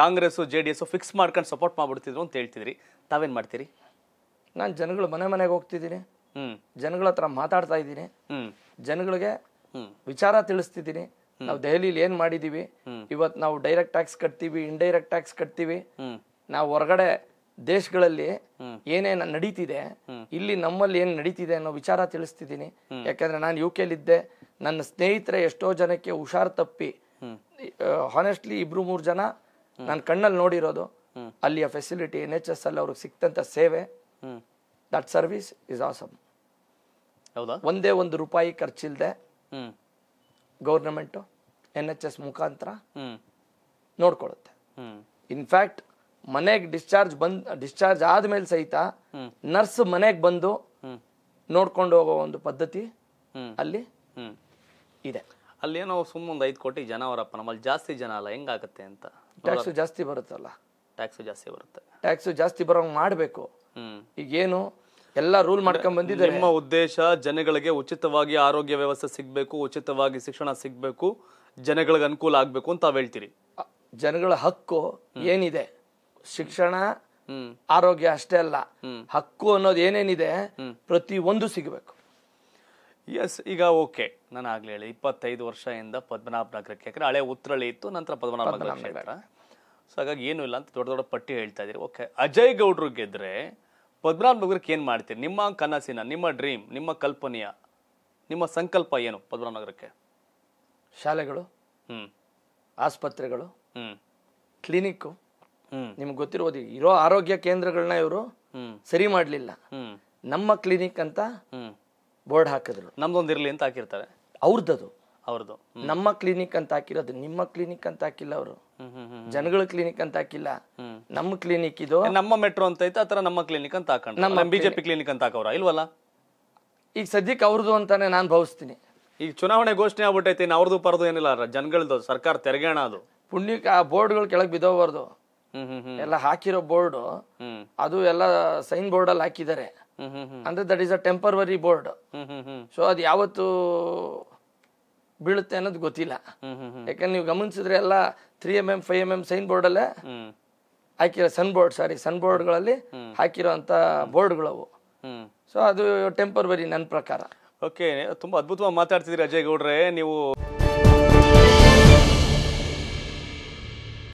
Congress J D S fix ಮಾಡ್ಕೊಂಡು support ಮಾಡ್ಬಿಡ್ತಿದ್ರು ಅಂತ ಹೇಳ್ತಿದ್ರಿ ತಾವೇನು ಮಾಡ್ತೀರಿ ನಾನು ಜನಗಳು ಮನೆ ಮನೆಗೆ ಹೋಗ್ತಿದ್ದೀನಿ ಜನಗಳ ಹತ್ರ ಮಾತಾಡ್ತಾ ಇದ್ದೀನಿ ಜನಗಳಿಗೆ ವಿಚಾರ ತಿಳಿಸ್ತಿದ್ದೀನಿ ನಾವು ದೆಹಲಿಲಿ ಏನ್ ಮಾಡಿದೀವಿ ಇವತ್ ನಾವು ಡೈರೆಕ್ಟ್ ಟ್ಯಾಕ್ಸ್ ಕಟ್ತೀವಿ ಇಂಡೈರೆಕ್ಟ್ ಟ್ಯಾಕ್ಸ್ ಕಟ್ತೀವಿ ನಾವು ಹೊರಗಡೆ ದೇಶಗಳಲ್ಲಿ ಏನೇನ್ ನಡೀತಿದೆ ಇಲ್ಲಿ ನಮ್ಮಲ್ಲಿ ಏನ್ ನಡೀತಿದೆ ಅನ್ನೋ ವಿಚಾರ ತಿಳಿಸ್ತಿದ್ದೀನಿ ಯಾಕಂದ್ರೆ ನಾನು ಯು ಇದ್ದೆ ನನ್ನ ಸ್ನೇಹಿತರೆ ಎಷ್ಟೋ ಜನಕ್ಕೆ ಹುಷಾರ್ ತಪ್ಪಿ ಹಾನೆಸ್ಟ್ಲಿ ಇಬ್ರು ಮೂರು ಜನ ನಾನು ಕಣ್ಣಲ್ಲಿ ನೋಡಿರೋದು ಅಲ್ಲಿಯ ಫೆಸಿಲಿಟಿ ಎನ್ ಎಚ್ ಎಸ್ ಅಲ್ಲಿ ಅವ್ರಿಗೆ ಸಿಕ್ತಂತ ಸೇವೆ ದಟ್ ಸರ್ವಿಸ್ ಇಸ್ ಆಸಮ್ ಒಂದೇ ಒಂದು ರೂಪಾಯಿ ಖರ್ಚಿಲ್ಲದೆ ಗೌರ್ನಮೆಂಟ್ ಎನ್ ಎಚ್ ಎಸ್ ಮುಖಾಂತರ ನೋಡ್ಕೊಳುತ್ತೆ ಇನ್ಫ್ಯಾಕ್ಟ್ ಮನೆಗೆ ಡಿಸ್ಚಾರ್ಜ್ ಬಂದ್ ಡಿಸ್ಚಾರ್ಜ್ ಆದ್ಮೇಲೆ ಸಹಿತ ನರ್ಸ್ ಮನೆಗೆ ಬಂದು ನೋಡ್ಕೊಂಡು ಹೋಗೋ ಒಂದು ಪದ್ಧತಿ ಅಲ್ಲಿ ಇದೆ ಅಲ್ಲೇನೋ ಸುಮ್ಮೊಂದು ಐದು ಕೋಟಿ ಜನ ಅವರಪ್ಪ ನಮ್ಮಲ್ಲಿ ಜಾಸ್ತಿ ಜನ ಅಲ್ಲ ಹೆಂಗಾಗತ್ತೆ ಅಂತ ಟ್ಯಾಕ್ಸ್ ಜಾಸ್ತಿ ಬರುತ್ತಲ್ಲ ಟ್ಯಾಕ್ಸ್ ಜಾಸ್ತಿ ಬರುತ್ತೆ ಟ್ಯಾಕ್ಸ್ ಜಾಸ್ತಿ ಬರೋಂಗ್ ಮಾಡಬೇಕು ಈಗೇನು ಎಲ್ಲ ರೂಲ್ ಮಾಡ್ಕೊಂಡ್ ಬಂದಿದ್ದಾರೆ ನಿಮ್ಮ ಉದ್ದೇಶ ಜನಗಳಿಗೆ ಉಚಿತವಾಗಿ ಆರೋಗ್ಯ ವ್ಯವಸ್ಥೆ ಸಿಗಬೇಕು ಉಚಿತವಾಗಿ ಶಿಕ್ಷಣ ಸಿಗಬೇಕು ಜನಗಳಿಗೆ ಅನುಕೂಲ ಆಗಬೇಕು ಅಂತ ಹೇಳ್ತೀರಿ ಜನಗಳ ಹಕ್ಕು ಏನಿದೆ ಶಿಕ್ಷಣ ಆರೋಗ್ಯ ಅಷ್ಟೇ ಅಲ್ಲ ಹಕ್ಕು ಅನ್ನೋದು ಏನೇನಿದೆ ಪ್ರತಿ ಒಂದು ಸಿಗಬೇಕು ಎಸ್ ಈಗ ಓಕೆ ನಾನು ಆಗ್ಲೇ ಹೇಳಿ ಇಪ್ಪತ್ತೈದು ವರ್ಷದಿಂದ ಪದ್ಮನಾಭ ನಗರಕ್ಕೆ ಯಾಕಂದ್ರೆ ಹಳೆ ಉತ್ತರಳಿ ಇತ್ತು ನಂತರ ಪದ್ಮನಾಭ ನಗರ ಸೊ ಹಾಗಾಗಿ ಏನೂ ಇಲ್ಲ ಅಂತ ದೊಡ್ಡ ದೊಡ್ಡ ಪಟ್ಟಿ ಹೇಳ್ತಾ ಇದ್ದೀರಿ ಓಕೆ ಅಜಯ್ ಗೌಡ್ರು ಗೆದ್ರೆ ಪದ್ಮನಾಭ ನಗರಕ್ಕೆ ಏನು ಮಾಡ್ತೀರಿ ನಿಮ್ಮ ಕನಸಿನ ನಿಮ್ಮ ಡ್ರೀಮ್ ನಿಮ್ಮ ಕಲ್ಪನೆಯ ನಿಮ್ಮ ಸಂಕಲ್ಪ ಏನು ಪದ್ಮನಾಭ ನಗರಕ್ಕೆ ಶಾಲೆಗಳು ಹ್ಞೂ ಆಸ್ಪತ್ರೆಗಳು ಹ್ಞೂ ಕ್ಲಿನಿಕ್ಕು ನಿಮ್ಗೆ ಗೊತ್ತಿರೋದು ಇರೋ ಆರೋಗ್ಯ ಕೇಂದ್ರಗಳನ್ನ ಇವರು ಸರಿ ಮಾಡಲಿಲ್ಲ ನಮ್ಮ ಕ್ಲಿನಿಕ್ ಅಂತ ಬೋರ್ಡ್ ಹಾಕಿದ್ರು ನಮ್ದೊಂದು ಇರಲಿ ಅಂತ ಹಾಕಿರ್ತಾರೆ ಅವ್ರದ್ದು ಅವ್ರದ್ದು ನಮ್ಮ ಕ್ಲಿನಿಕ್ ಅಂತ ಹಾಕಿರೋದು ನಿಮ್ಮ ಕ್ಲಿನಿಕ್ ಅಂತ ಹಾಕಿಲ್ಲ ಅವರು ಜನಗಳ ಕ್ಲಿನಿಕ್ ಅಂತ ಹಾಕಿಲ್ಲ ನಮ್ಮ ಕ್ಲಿನಿಕ್ ಇದು ನಮ್ಮ ಮೆಟ್ರೋ ಅಂತ ಐತೆ ಆತರ ನಮ್ಮ ಕ್ಲಿನಿಕ್ ಅಂತ ಹಾಕೊಂಡು ನಮ್ಮ ಬಿಜೆಪಿ ಕ್ಲಿನಿಕ್ ಅಂತ ಹಾಕವ್ರ ಇಲ್ವಲ್ಲ ಈಗ ಸದ್ಯಕ್ಕೆ ಅವ್ರದ್ದು ಅಂತಾನೆ ನಾನು ಭಾವಿಸ್ತೀನಿ ಈಗ ಚುನಾವಣೆ ಘೋಷಣೆ ಆಗ್ಬಿಟ್ಟೈತಿ ಅವ್ರದ್ದು ಪರದು ಏನಿಲ್ಲ ಜನಗಳದ್ದು ಸರ್ಕಾರ ತೆರಿಗೆಣ ಅದು ಪುಣ್ಯಕ್ಕೆ ಆ ಬೋರ್ಡ್ಗಳು ಕೆಳಗೆ ಬಿದ್ದೋಗ್ಬಾರ್ದು ಎಲ್ಲ ಹಾಕಿರೋ ಬೋರ್ಡ್ ಅದು ಎಲ್ಲ ಸೈನ್ ಬೋರ್ಡ್ ಅಲ್ಲಿ ಹಾಕಿದ್ದಾರೆ ಅಂದ್ರೆ that is a temporary board so ಅದು ಯಾವತ್ತು ಬೀಳುತ್ತೆ ಅನ್ನೋದು ಗೊತ್ತಿಲ್ಲ ಯಾಕಂದ್ರೆ ನೀವು ಗಮನಿಸಿದ್ರೆ ಎಲ್ಲ three M M five M M sign board ಅಲ್ಲೇ ಹಾಕಿರೋ ಸನ್ ಬೋರ್ಡ್ ಸಾರಿ ಸನ್ ಬೋರ್ಡ್ಗಳಲ್ಲಿ ಹಾಕಿರೋ ಅಂತ ಬೋರ್ಡ್ಗಳವು ಸೊ ಅದು ಟೆಂಪರ್ವರಿ ನನ್ನ ಪ್ರಕಾರ ಓಕೆ ತುಂಬಾ ಅದ್ಭುತವಾಗಿ ಮಾತಾಡ್ತಿದ್ರಿ ಅಜಯ್ ಗೌಡ್ರೆ ನೀವು